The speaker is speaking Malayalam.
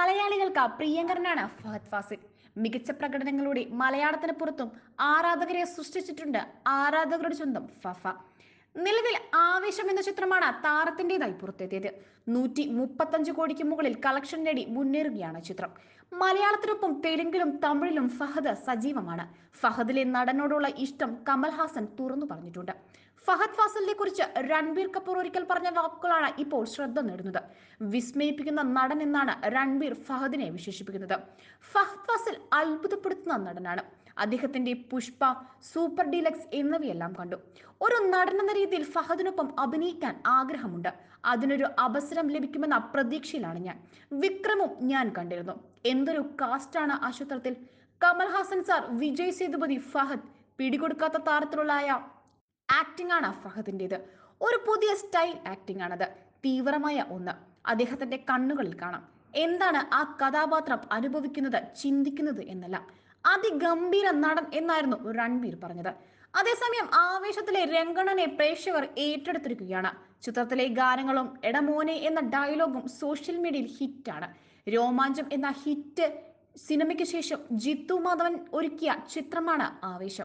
മലയാളികൾക്ക് പ്രിയങ്കരനാണ് ഫഹദ് ഫാസിൽ മികച്ച പ്രകടനങ്ങളുടെ മലയാളത്തിന് പുറത്തും ആരാധകരെ സൃഷ്ടിച്ചിട്ടുണ്ട് ആരാധകരുടെ സ്വന്തം ഫഫ നിലവിൽ ആവേശം എന്ന ചിത്രമാണ് താരത്തിൻ്റെതായി പുറത്തെത്തിയത് നൂറ്റി മുപ്പത്തഞ്ച് കോടിക്ക് മുകളിൽ കളക്ഷൻ നേടി മുന്നേറുകയാണ് ചിത്രം മലയാളത്തിനൊപ്പം തെലുങ്കിലും തമിഴിലും ഫഹദ് സജീവമാണ് ഫഹദിലെ നടനോടുള്ള ഇഷ്ടം കമൽഹാസൻ തുറന്നു പറഞ്ഞിട്ടുണ്ട് ഫഹദ് ഫാസലിനെ കുറിച്ച് രൺബീർ കപൂർ ഒരിക്കൽ പറഞ്ഞ വാക്കുകളാണ് ഇപ്പോൾ ശ്രദ്ധ നേടുന്നത് വിസ്മയിപ്പിക്കുന്ന നടൻ എന്നാണ് രൺബീർ ഫഹദിനെ വിശേഷിപ്പിക്കുന്നത് ഫഹദ് ഫാസിൽ അത്ഭുതപ്പെടുത്തുന്ന നടനാണ് അദ്ദേഹത്തിന്റെ പുഷ്പ സൂപ്പർ ഡീലക്സ് എന്നിവയെല്ലാം കണ്ടു ഒരു നടനെന്ന രീതിയിൽ ഫഹദിനൊപ്പം അഭിനയിക്കാൻ ആഗ്രഹമുണ്ട് അതിനൊരു അവസരം ലഭിക്കുമെന്ന പ്രതീക്ഷയിലാണ് ഞാൻ വിക്രമും ഞാൻ കണ്ടിരുന്നു എന്തൊരു കാസ്റ്റാണ് ആ ചിത്രത്തിൽ കമൽഹാസൻ സാർ വിജയ് സേതുപതി ഫഹദ് പിടികൊടുക്കാത്ത താരത്തിലുള്ള ആക്ടിംഗ് ആണ് ഫഹദിൻ്റെത് ഒരു പുതിയ സ്റ്റൈൽ ആക്ടിംഗ് ആണത് തീവ്രമായ ഒന്ന് അദ്ദേഹത്തിന്റെ കണ്ണുകളിൽ കാണാം എന്താണ് ആ കഥാപാത്രം അനുഭവിക്കുന്നത് ചിന്തിക്കുന്നത് എന്നല്ല അതിഗംഭീര നടൻ എന്നായിരുന്നു രൺവീർ പറഞ്ഞത് അതേസമയം ആവേശത്തിലെ രംഗണനെ പ്രേക്ഷകർ ഏറ്റെടുത്തിരിക്കുകയാണ് ചിത്രത്തിലെ ഗാനങ്ങളും എടമോനെ എന്ന ഡയലോഗും സോഷ്യൽ മീഡിയയിൽ ഹിറ്റാണ് രോമാഞ്ചം എന്ന ഹിറ്റ് സിനിമയ്ക്ക് ശേഷം ജിത്തു മാധവൻ ഒരുക്കിയ ചിത്രമാണ് ആവേശം